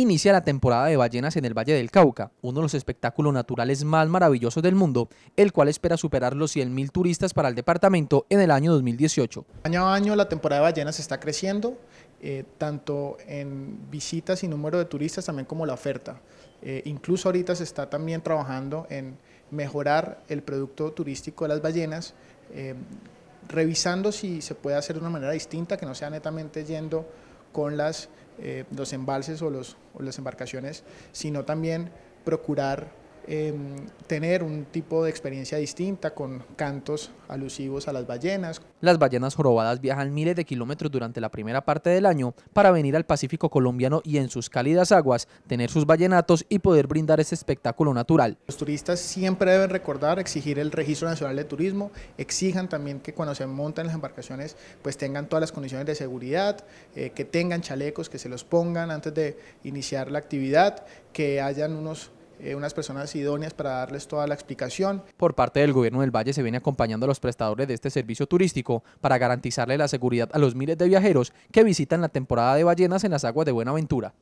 inicia la temporada de ballenas en el Valle del Cauca, uno de los espectáculos naturales más maravillosos del mundo, el cual espera superar los 100.000 turistas para el departamento en el año 2018. Año a año la temporada de ballenas está creciendo, eh, tanto en visitas y número de turistas también como la oferta. Eh, incluso ahorita se está también trabajando en mejorar el producto turístico de las ballenas, eh, revisando si se puede hacer de una manera distinta, que no sea netamente yendo con las, eh, los embalses o, los, o las embarcaciones, sino también procurar Em, tener un tipo de experiencia distinta con cantos alusivos a las ballenas. Las ballenas jorobadas viajan miles de kilómetros durante la primera parte del año para venir al Pacífico colombiano y en sus cálidas aguas tener sus ballenatos y poder brindar ese espectáculo natural. Los turistas siempre deben recordar exigir el Registro Nacional de Turismo, exijan también que cuando se monten las embarcaciones pues tengan todas las condiciones de seguridad, eh, que tengan chalecos, que se los pongan antes de iniciar la actividad, que hayan unos eh, unas personas idóneas para darles toda la explicación. Por parte del gobierno del Valle se viene acompañando a los prestadores de este servicio turístico para garantizarle la seguridad a los miles de viajeros que visitan la temporada de ballenas en las aguas de Buenaventura.